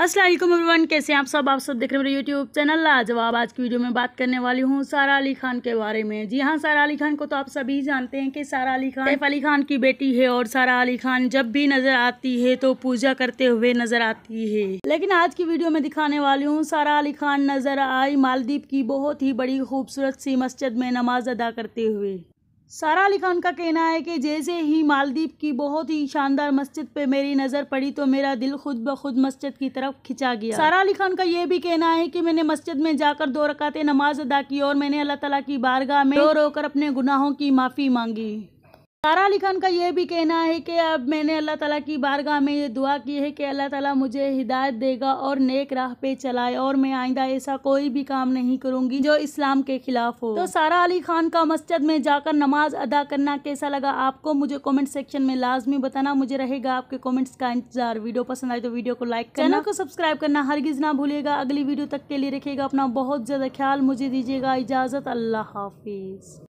असलम अमरवान कैसे आप सब आप सब देख रहे हैं मेरे यूट्यूब चैनल लाजवाब आज की वीडियो में बात करने वाली हूँ सारा अली खान के बारे में जी हाँ सारा अली खान को तो आप सभी जानते हैं कि सारा अली खान सैफ अली खान की बेटी है और सारा अली खान जब भी नजर आती है तो पूजा करते हुए नजर आती है लेकिन आज की वीडियो में दिखाने वाली हूँ सारा अली खान नजर आई मालदीप की बहुत ही बड़ी खूबसूरत सी मस्जिद में नमाज अदा करते हुए सारा अली खान का कहना है कि जैसे ही मालदीप की बहुत ही शानदार मस्जिद पे मेरी नज़र पड़ी तो मेरा दिल खुद ब खुद मस्जिद की तरफ खिंचा गया सारा अली खान का यह भी कहना है कि मैंने मस्जिद में जाकर दो रकाते नमाज अदा की और मैंने अल्लाह ताला की बारगाह में रो रोकर अपने गुनाहों की माफ़ी मांगी सारा अली खान का ये भी कहना है कि अब मैंने अल्लाह ताला की बारगाह में ये दुआ की है कि अल्लाह ताला मुझे हिदायत देगा और नेक राह पे चलाए और मैं आइंदा ऐसा कोई भी काम नहीं करूँगी जो इस्लाम के खिलाफ हो तो सारा अली खान का मस्जिद में जाकर नमाज अदा करना कैसा लगा आपको मुझे कॉमेंट सेक्शन में लाजमी बताना मुझे रहेगा आपके कॉमेंट्स का इंतजार वीडियो पसंद आए तो वीडियो को लाइक चैनल को सब्सक्राइब करना हरगिज ना भूलेगा अगली वीडियो तक के लिए रखेगा अपना बहुत ज़्यादा ख्याल मुझे दीजिएगा इजाज़त अल्लाह हाफिज़